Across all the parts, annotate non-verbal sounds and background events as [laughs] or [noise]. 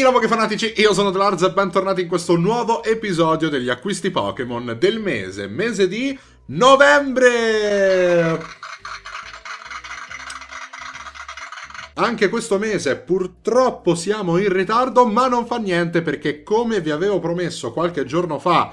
Ehi hey, fanatici, io sono Dlarz e bentornati in questo nuovo episodio degli acquisti Pokémon del mese, mese di novembre! Anche questo mese purtroppo siamo in ritardo, ma non fa niente perché come vi avevo promesso qualche giorno fa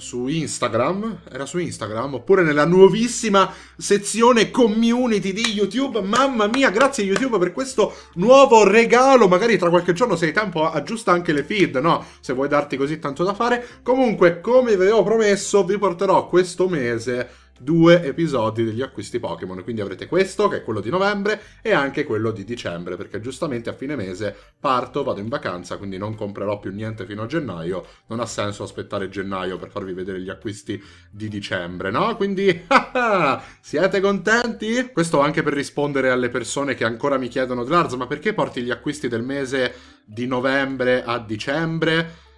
su Instagram, era su Instagram, oppure nella nuovissima sezione community di YouTube. Mamma mia, grazie YouTube per questo nuovo regalo. Magari tra qualche giorno, se hai tempo, aggiusta anche le feed, no? Se vuoi darti così tanto da fare. Comunque, come vi avevo promesso, vi porterò questo mese due episodi degli acquisti Pokémon, quindi avrete questo che è quello di novembre e anche quello di dicembre, perché giustamente a fine mese parto, vado in vacanza, quindi non comprerò più niente fino a gennaio, non ha senso aspettare gennaio per farvi vedere gli acquisti di dicembre, no? Quindi [laughs] siete contenti? Questo anche per rispondere alle persone che ancora mi chiedono Glarz, ma perché porti gli acquisti del mese di novembre a dicembre?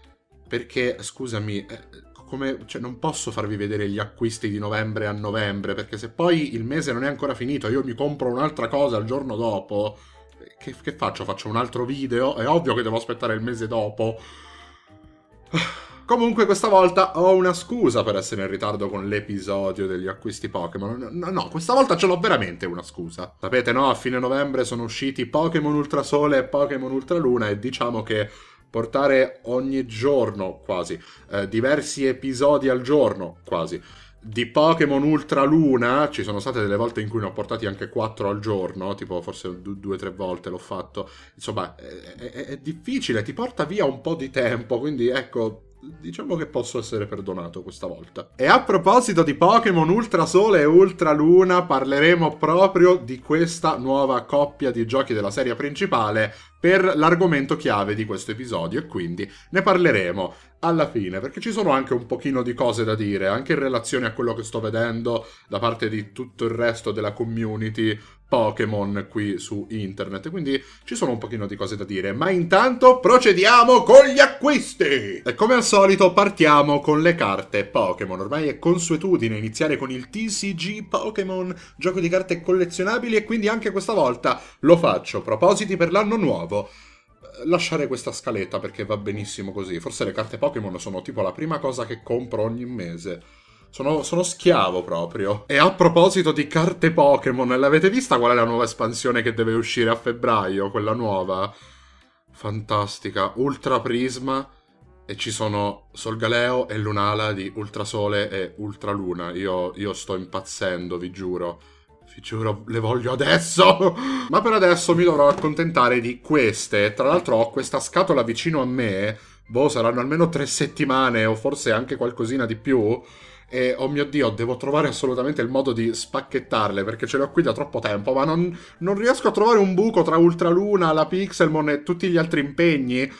Perché, scusami, eh, come, cioè, non posso farvi vedere gli acquisti di novembre a novembre, perché se poi il mese non è ancora finito, io mi compro un'altra cosa il giorno dopo, che, che faccio? Faccio un altro video? È ovvio che devo aspettare il mese dopo. Comunque questa volta ho una scusa per essere in ritardo con l'episodio degli acquisti Pokémon. No, no, questa volta ce l'ho veramente una scusa. Sapete no, a fine novembre sono usciti Pokémon Ultrasole e Pokémon Ultraluna e diciamo che portare ogni giorno quasi, eh, diversi episodi al giorno quasi. Di Pokémon Ultra Luna ci sono state delle volte in cui ne ho portati anche 4 al giorno, tipo forse 2 tre volte l'ho fatto. Insomma, è, è, è difficile, ti porta via un po' di tempo, quindi ecco, diciamo che posso essere perdonato questa volta. E a proposito di Pokémon Ultra Sole e Ultra Luna, parleremo proprio di questa nuova coppia di giochi della serie principale per l'argomento chiave di questo episodio e quindi ne parleremo alla fine, perché ci sono anche un pochino di cose da dire, anche in relazione a quello che sto vedendo da parte di tutto il resto della community Pokémon qui su internet, quindi ci sono un pochino di cose da dire, ma intanto procediamo con gli acquisti! E come al solito partiamo con le carte Pokémon, ormai è consuetudine iniziare con il TCG Pokémon, gioco di carte collezionabili e quindi anche questa volta lo faccio, propositi per l'anno nuovo eh, lasciare questa scaletta perché va benissimo così. Forse le carte Pokémon sono tipo la prima cosa che compro ogni mese. Sono, sono, schiavo proprio. E a proposito di carte Pokémon, l'avete vista qual è la nuova espansione che deve uscire a febbraio? Quella nuova? Fantastica. Ultra Prisma. E ci sono Solgaleo e Lunala di Ultrasole e Ultraluna. Io, io sto impazzendo, vi giuro. Vi giuro, le voglio adesso! [laughs] Ma per adesso mi dovrò accontentare di queste. Tra l'altro ho questa scatola vicino a me. Boh, saranno almeno tre settimane o forse anche qualcosina di più e oh mio dio, devo trovare assolutamente il modo di spacchettarle perché ce le ho qui da troppo tempo, ma non, non riesco a trovare un buco tra Ultraluna, la Pixelmon e tutti gli altri impegni.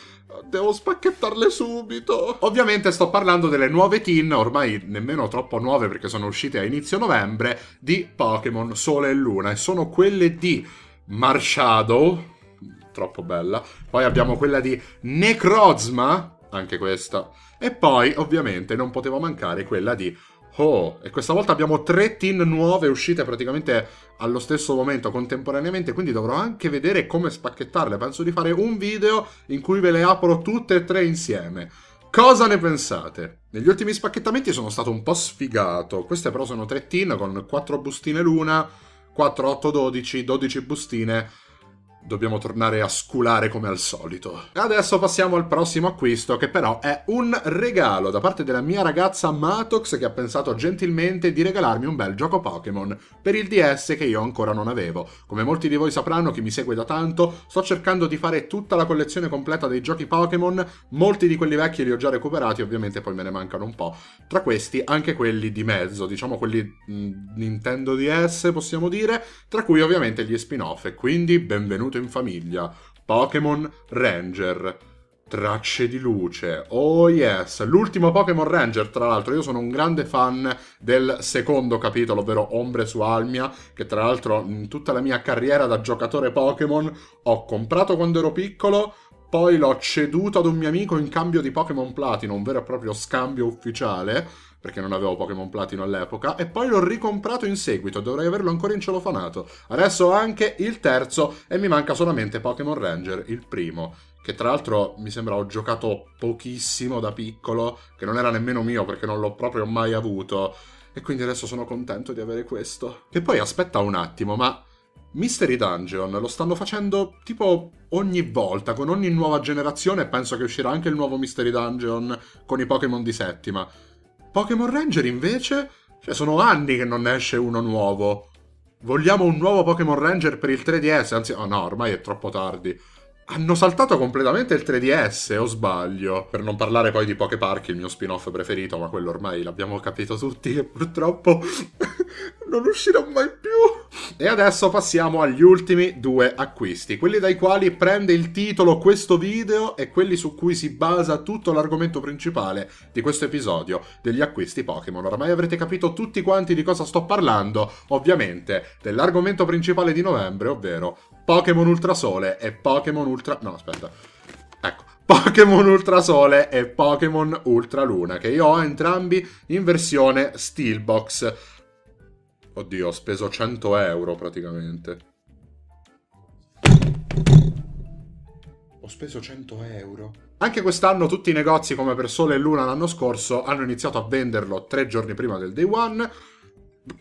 Devo spacchettarle subito. Ovviamente sto parlando delle nuove tin, ormai nemmeno troppo nuove perché sono uscite a inizio novembre, di Pokémon Sole e Luna. E sono quelle di Marshadow, troppo bella. Poi abbiamo quella di Necrozma, anche questa. E poi, ovviamente, non poteva mancare quella di Oh, e questa volta abbiamo tre team nuove uscite praticamente allo stesso momento, contemporaneamente, quindi dovrò anche vedere come spacchettarle. Penso di fare un video in cui ve le apro tutte e tre insieme. Cosa ne pensate? Negli ultimi spacchettamenti sono stato un po' sfigato. Queste però sono tre team con 4 bustine l'una, 4, 8, 12, 12 bustine dobbiamo tornare a sculare come al solito. Adesso passiamo al prossimo acquisto, che però è un regalo da parte della mia ragazza Matox, che ha pensato gentilmente di regalarmi un bel gioco Pokémon per il DS che io ancora non avevo. Come molti di voi sapranno, chi mi segue da tanto, sto cercando di fare tutta la collezione completa dei giochi Pokémon, molti di quelli vecchi li ho già recuperati, ovviamente poi me ne mancano un po'. Tra questi anche quelli di mezzo, diciamo quelli Nintendo DS, possiamo dire, tra cui ovviamente gli spin-off, quindi benvenuti benvenuto in famiglia, Pokémon Ranger, Tracce di luce, oh yes, l'ultimo Pokémon Ranger tra l'altro, io sono un grande fan del secondo capitolo, ovvero Ombre su Almia, che tra l'altro in tutta la mia carriera da giocatore Pokémon ho comprato quando ero piccolo, poi l'ho ceduto ad un mio amico in cambio di Pokémon Platino, un vero e proprio scambio ufficiale, perché non avevo Pokémon Platino all'epoca, e poi l'ho ricomprato in seguito, dovrei averlo ancora in celofanato. Adesso ho anche il terzo e mi manca solamente Pokémon Ranger, il primo, che tra l'altro mi sembra ho giocato pochissimo da piccolo, che non era nemmeno mio perché non l'ho proprio mai avuto, e quindi adesso sono contento di avere questo. E poi aspetta un attimo, ma Mystery Dungeon lo stanno facendo tipo ogni volta, con ogni nuova generazione, penso che uscirà anche il nuovo Mystery Dungeon con i Pokémon di settima. Pokémon Ranger invece, cioè sono anni che non ne esce uno nuovo. Vogliamo un nuovo Pokémon Ranger per il 3DS, anzi, oh no, ormai è troppo tardi. Hanno saltato completamente il 3DS, o sbaglio? Per non parlare poi di Poké Park, il mio spin-off preferito, ma quello ormai l'abbiamo capito tutti che [laughs] purtroppo non uscirò mai più. E adesso passiamo agli ultimi due acquisti, quelli dai quali prende il titolo questo video e quelli su cui si basa tutto l'argomento principale di questo episodio degli acquisti Pokémon. Ormai avrete capito tutti quanti di cosa sto parlando, ovviamente dell'argomento principale di novembre, ovvero Pokémon Ultrasole e Pokémon Ultra... No, aspetta. Ecco, Pokémon Ultrasole e Pokémon Ultraluna, che io ho entrambi in versione Steelbox. Oddio, ho speso 100 euro praticamente. Ho speso 100 euro. Anche quest'anno tutti i negozi, come per Sole e Luna l'anno scorso, hanno iniziato a venderlo tre giorni prima del day one.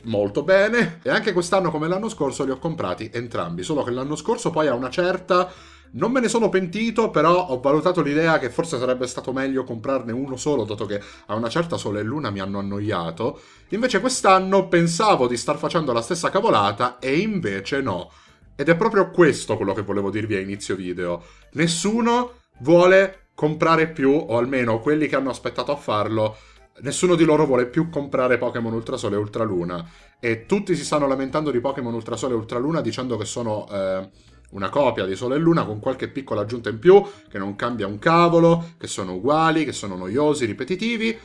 Molto bene. E anche quest'anno, come l'anno scorso, li ho comprati entrambi. Solo che l'anno scorso poi a una certa non me ne sono pentito, però ho valutato l'idea che forse sarebbe stato meglio comprarne uno solo, dato che a una certa sole e luna mi hanno annoiato. Invece quest'anno pensavo di star facendo la stessa cavolata e invece no. Ed è proprio questo quello che volevo dirvi a inizio video. Nessuno vuole comprare più, o almeno quelli che hanno aspettato a farlo, nessuno di loro vuole più comprare Pokémon Ultrasole e Ultraluna. E tutti si stanno lamentando di Pokémon Ultrasole e Ultraluna dicendo che sono... Eh, una copia di Sole e Luna con qualche piccola aggiunta in più, che non cambia un cavolo, che sono uguali, che sono noiosi, ripetitivi.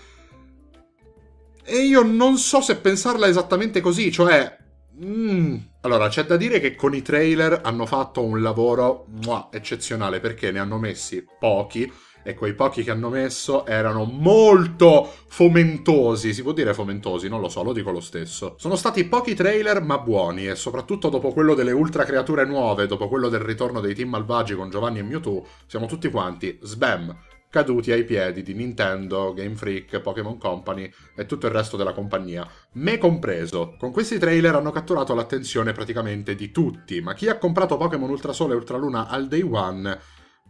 E io non so se pensarla esattamente così, cioè... Mm. Allora, c'è da dire che con i trailer hanno fatto un lavoro muah, eccezionale perché ne hanno messi pochi e quei pochi che hanno messo erano molto fomentosi, si può dire fomentosi, non lo so, lo dico lo stesso. Sono stati pochi trailer ma buoni e soprattutto dopo quello delle ultra creature nuove, dopo quello del ritorno dei team malvagi con Giovanni e Mewtwo, siamo tutti quanti, sbam, caduti ai piedi di Nintendo, Game Freak, Pokémon Company e tutto il resto della compagnia, me compreso. Con questi trailer hanno catturato l'attenzione praticamente di tutti, ma chi ha comprato Pokémon Ultra Sole e Ultra Luna al day one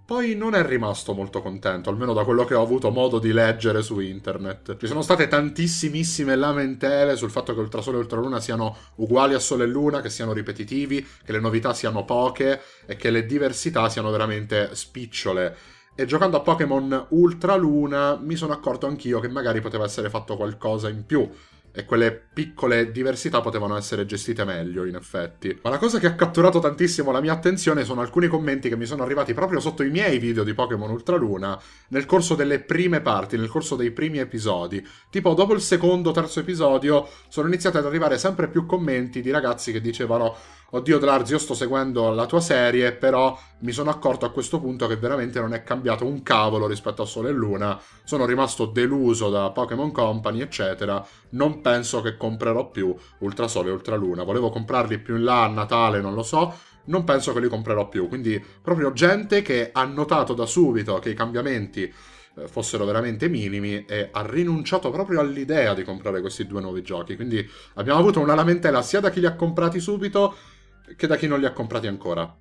poi non è rimasto molto contento, almeno da quello che ho avuto modo di leggere su internet. Ci sono state tantissimissime lamentele sul fatto che Ultrasole e Ultraluna siano uguali a Sole e Luna, che siano ripetitivi, che le novità siano poche e che le diversità siano veramente spicciole. E giocando a Pokémon Ultraluna mi sono accorto anch'io che magari poteva essere fatto qualcosa in più e quelle piccole diversità potevano essere gestite meglio, in effetti. Ma la cosa che ha catturato tantissimo la mia attenzione sono alcuni commenti che mi sono arrivati proprio sotto i miei video di Pokémon Ultraluna nel corso delle prime parti, nel corso dei primi episodi. Tipo, dopo il secondo, terzo episodio, sono iniziati ad arrivare sempre più commenti di ragazzi che dicevano oddio Drarzi, io sto seguendo la tua serie, però mi sono accorto a questo punto che veramente non è cambiato un cavolo rispetto a Sole e Luna, sono rimasto deluso da Pokémon Company, eccetera, non penso che comprerò più Ultrasole e Ultraluna, volevo comprarli più in là a Natale, non lo so, non penso che li comprerò più, quindi proprio gente che ha notato da subito che i cambiamenti eh, fossero veramente minimi e ha rinunciato proprio all'idea di comprare questi due nuovi giochi. Quindi abbiamo avuto una lamentela sia da chi li ha comprati subito che da chi non li ha comprati ancora.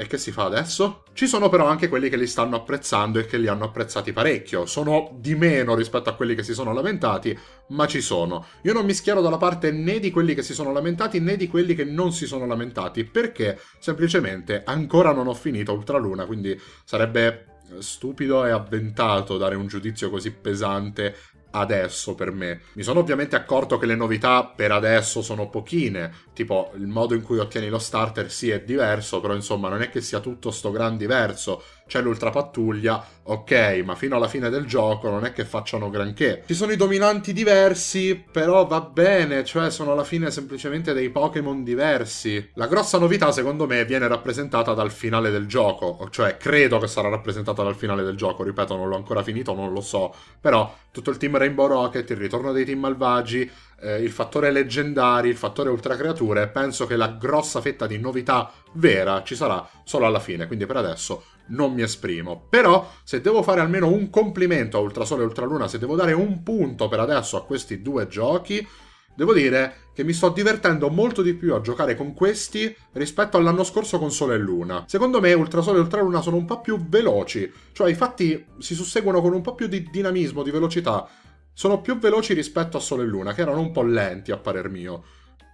E che si fa adesso? Ci sono però anche quelli che li stanno apprezzando e che li hanno apprezzati parecchio. Sono di meno rispetto a quelli che si sono lamentati, ma ci sono. Io non mi schiero dalla parte né di quelli che si sono lamentati né di quelli che non si sono lamentati, perché semplicemente ancora non ho finito Ultraluna, quindi sarebbe eh, stupido e avventato dare un giudizio così pesante adesso per me. Mi sono ovviamente accorto che le novità per adesso sono pochine, tipo il modo in cui ottieni lo starter sì è diverso, però insomma non è che sia tutto sto gran diverso c'è l'ultrapattuglia, ok, ma fino alla fine del gioco non è che facciano granché. Ci sono i dominanti diversi, però va bene, cioè sono alla fine semplicemente dei Pokémon diversi. La grossa novità secondo me viene rappresentata dal finale del gioco, cioè credo che sarà rappresentata dal finale del gioco, ripeto non l'ho ancora finito, non lo so, però tutto il team Rainbow Rocket, il ritorno dei team malvagi, eh, il fattore leggendari, il fattore ultra creature, penso che la grossa fetta di novità vera ci sarà solo alla fine, quindi per adesso non mi esprimo. Però se devo fare almeno un complimento a Ultrasole e Ultraluna, se devo dare un punto per adesso a questi due giochi, devo dire che mi sto divertendo molto di più a giocare con questi rispetto all'anno scorso con Sole e Luna. Secondo me Ultrasole e Ultraluna sono un po' più veloci, cioè i fatti si susseguono con un po' più di dinamismo, di velocità. Sono più veloci rispetto a Sole e Luna, che erano un po' lenti a parer mio.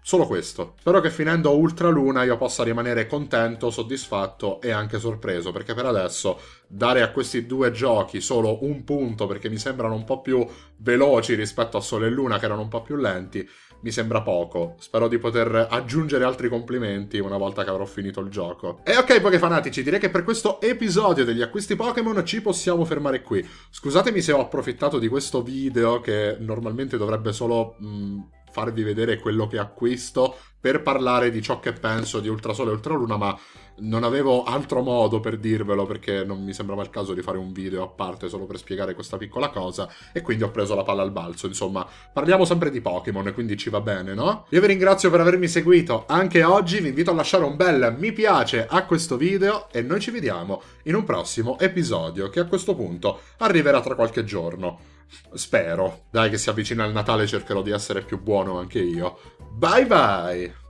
Solo questo. Spero che finendo Ultraluna io possa rimanere contento, soddisfatto e anche sorpreso, perché per adesso dare a questi due giochi solo un punto, perché mi sembrano un po' più veloci rispetto a Sole e Luna, che erano un po' più lenti, mi sembra poco. Spero di poter aggiungere altri complimenti una volta che avrò finito il gioco. E ok, poche fanatici, direi che per questo episodio degli acquisti Pokémon ci possiamo fermare qui. Scusatemi se ho approfittato di questo video, che normalmente dovrebbe solo... Mh, mm, farvi vedere quello che acquisto per parlare di ciò che penso di Ultrasole e Ultraluna, ma non avevo altro modo per dirvelo perché non mi sembrava il caso di fare un video a parte solo per spiegare questa piccola cosa e quindi ho preso la palla al balzo, insomma, parliamo sempre di Pokémon e quindi ci va bene, no? Io vi ringrazio per avermi seguito anche oggi, vi invito a lasciare un bel mi piace a questo video e noi ci vediamo in un prossimo episodio che a questo punto arriverà tra qualche giorno. Spero. Dai che si avvicina il Natale cercherò di essere più buono anche io. Bye bye!